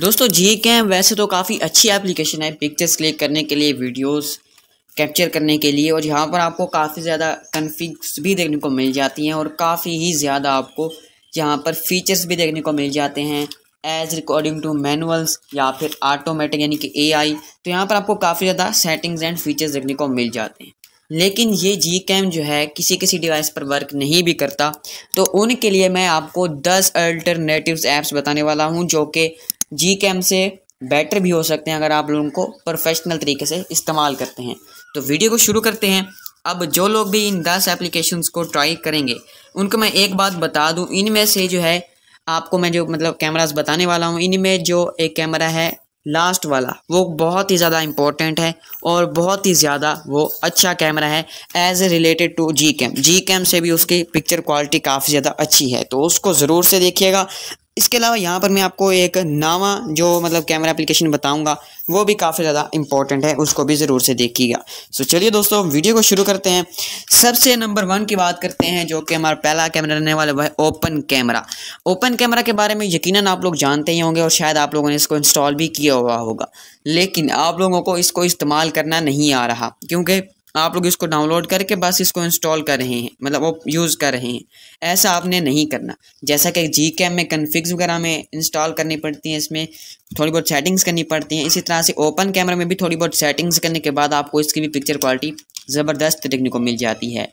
दोस्तों जी कैम वैसे तो काफ़ी अच्छी एप्लीकेशन है पिक्चर्स क्लिक करने के लिए वीडियोस कैप्चर करने के लिए और यहाँ पर आपको काफ़ी ज़्यादा कन्फिग्स भी देखने को मिल जाती हैं और काफ़ी ही ज़्यादा आपको यहाँ पर फीचर्स भी देखने को मिल जाते हैं एज रिकॉर्डिंग टू मैनुअल्स या फिर ऑटोमेटिक यानी कि एआई तो यहाँ पर आपको काफ़ी ज़्यादा सेटिंग्स एंड फीचर्स देखने को मिल जाते हैं लेकिन ये जी कैम जो है किसी किसी डिवाइस पर वर्क नहीं भी करता तो उनके लिए मैं आपको दस अल्टरनेटिव्स ऐप्स बताने वाला हूँ जो कि जी कैम से बेटर भी हो सकते हैं अगर आप लोग उनको प्रोफेशनल तरीके से इस्तेमाल करते हैं तो वीडियो को शुरू करते हैं अब जो लोग भी इन दस एप्लीकेशन को ट्राई करेंगे उनको मैं एक बात बता दूँ इनमें से जो है आपको मैं जो मतलब कैमराज बताने वाला हूँ इनमें जो एक कैमरा है लास्ट वाला वो बहुत ही ज़्यादा इम्पोर्टेंट है और बहुत ही ज़्यादा वो अच्छा कैमरा है as a related to G cam G cam से भी उसकी पिक्चर क्वालिटी काफ़ी ज़्यादा अच्छी है तो उसको ज़रूर से देखिएगा इसके अलावा यहाँ पर मैं आपको एक नावा जो मतलब कैमरा एप्लीकेशन बताऊंगा वो भी काफ़ी ज़्यादा इंपॉर्टेंट है उसको भी ज़रूर से देखिएगा सो चलिए दोस्तों वीडियो को शुरू करते हैं सबसे नंबर वन की बात करते हैं जो कि हमारा पहला कैमरा रहने वाला है ओपन कैमरा ओपन कैमरा के बारे में यकीनन आप लोग जानते ही होंगे और शायद आप लोगों ने इसको इंस्टॉल भी किया हुआ होगा लेकिन आप लोगों को इसको इस्तेमाल करना नहीं आ रहा क्योंकि आप लोग इसको डाउनलोड करके बस इसको इंस्टॉल कर रहे हैं मतलब वो यूज़ कर रहे हैं ऐसा आपने नहीं करना जैसा कि जी कैम में कन्फिक्स वगैरह में इंस्टॉल करनी पड़ती हैं इसमें थोड़ी बहुत सेटिंग्स करनी पड़ती हैं इसी तरह से ओपन कैमरा में भी थोड़ी बहुत सेटिंग्स करने के बाद आपको इसकी भी पिक्चर क्वालिटी ज़बरदस्त देखने को मिल जाती है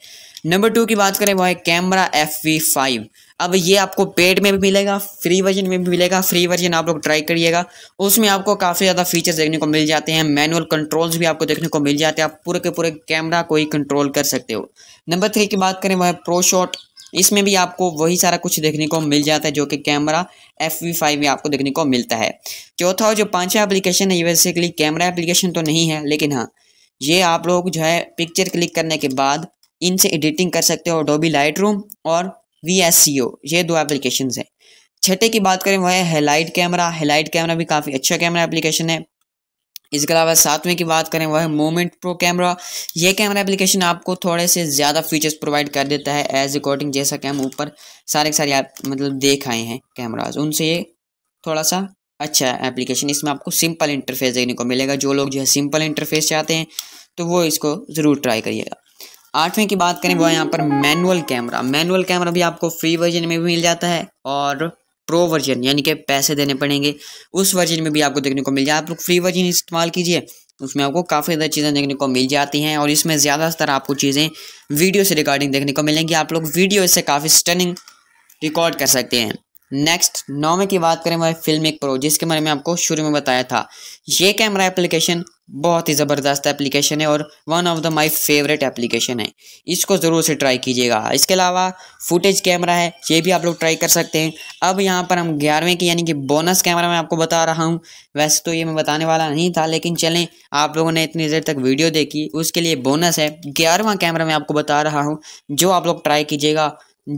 नंबर टू की बात करें वो है कैमरा एफ वी फाइव अब ये आपको पेड में भी मिलेगा फ्री वर्जन में भी मिलेगा फ्री वर्जन आप लोग ट्राई करिएगा उसमें आपको काफ़ी ज़्यादा फीचर्स देखने को मिल जाते हैं मैनुअल कंट्रोल्स भी आपको देखने को मिल जाते हैं आप पूरे के पूरे कैमरा को ही कंट्रोल कर सकते हो नंबर थ्री की बात करें वह प्रो शॉट इसमें भी आपको वही सारा कुछ देखने को मिल जाता है जो कि कैमरा एफ वी फाइव में आपको देखने को मिलता है चौथा और जो पांचवा एप्लीकेशन है ये बेसिकली कैमरा एप्लीकेशन तो नहीं है लेकिन हाँ ये आप लोग जो है पिक्चर क्लिक करने के बाद इनसे एडिटिंग कर सकते हो डोबी लाइट रूम और वी ये दो एप्लीकेशन हैं छठे की बात करें वह है हेलाइट कैमरा हेलाइट कैमरा भी काफ़ी अच्छा कैमरा एप्लीकेशन है इसके अलावा सातवें की बात करें वह है मोमेंट प्रो कैमरा यह कैमरा एप्लीकेशन आपको थोड़े से ज़्यादा फीचर्स प्रोवाइड कर देता है एज अकॉर्डिंग जैसा कि हम ऊपर सारे के सारे आप मतलब देख आए हैं कैमराज उनसे ये थोड़ा सा अच्छा है एप्लीकेशन इसमें आपको सिंपल इंटरफेस देखने को मिलेगा जो लोग जो है सिंपल इंटरफेस चाहते हैं तो वो इसको ज़रूर ट्राई करिएगा आठवें की बात करें वो यहाँ पर मैनुअल कैमरा मैनुअल कैमरा भी आपको फ्री वर्जन में भी मिल जाता है और प्रो वर्जन यानी कि पैसे देने पड़ेंगे उस वर्जन में भी आपको देखने को मिल जाए आप लोग फ्री वर्जन इस्तेमाल कीजिए उसमें आपको काफ़ी ज़्यादा चीज़ें देखने को मिल जाती हैं और इसमें ज़्यादातर आपको चीज़ें वीडियो से रिकॉर्डिंग देखने को मिलेंगी आप लोग वीडियो से काफ़ी स्टनिंग रिकॉर्ड कर सकते हैं नेक्स्ट नौवें की बात करें वह फिल्मिक प्रो जिसके बारे में आपको शुरू में बताया था ये कैमरा एप्लीकेशन बहुत ही ज़बरदस्त एप्लीकेशन है और one of the my favourite application है इसको ज़रूर से ट्राई कीजिएगा इसके अलावा फुटेज कैमरा है ये भी आप लोग ट्राई कर सकते हैं अब यहाँ पर हम ग्यारहवें की यानी कि बोनस कैमरा मैं आपको बता रहा हूँ वैसे तो ये मैं बताने वाला नहीं था लेकिन चलें आप लोगों ने इतनी देर तक वीडियो देखी उसके लिए बोनस है ग्यारहवा कैमरा मैं आपको बता रहा हूँ जो आप लोग ट्राई कीजिएगा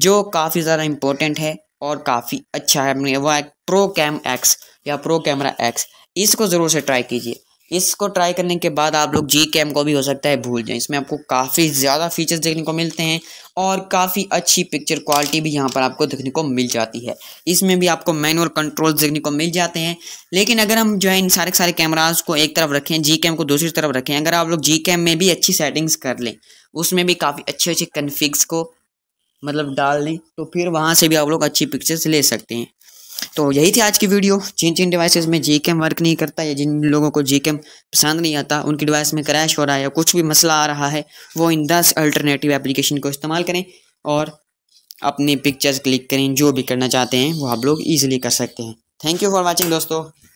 जो काफ़ी ज़्यादा इंपॉर्टेंट है और काफ़ी अच्छा है वो प्रो कैम एक्स या प्रो कैमरा एक्स इसको ज़रूर से ट्राई कीजिए इसको ट्राई करने के बाद आप लोग जी कैम को भी हो सकता है भूल जाएं इसमें आपको काफ़ी ज़्यादा फीचर्स देखने को मिलते हैं और काफ़ी अच्छी पिक्चर क्वालिटी भी यहाँ पर आपको देखने को मिल जाती है इसमें भी आपको मैनुअल कंट्रोल्स देखने को मिल जाते हैं लेकिन अगर हम जो है इन सारे सारे कैमराज को एक तरफ रखें जी कैम को दूसरी तरफ रखें अगर आप लोग जी कैम में भी अच्छी सेटिंग्स कर लें उसमें भी काफ़ी अच्छे अच्छे कन्फिक्स को मतलब डाल लें तो फिर वहाँ से भी आप लोग अच्छी पिक्चर्स ले सकते हैं तो यही थी आज की वीडियो जिन जिन डिवाइसेस में जी वर्क नहीं करता या जिन लोगों को जी पसंद नहीं आता उनकी डिवाइस में क्रैश हो रहा है या कुछ भी मसला आ रहा है वो इन दस अल्टरनेटिव एप्लीकेशन को इस्तेमाल करें और अपनी पिक्चर्स क्लिक करें जो भी करना चाहते हैं वो आप लोग ईजिली कर सकते हैं थैंक यू फॉर वॉचिंग दोस्तों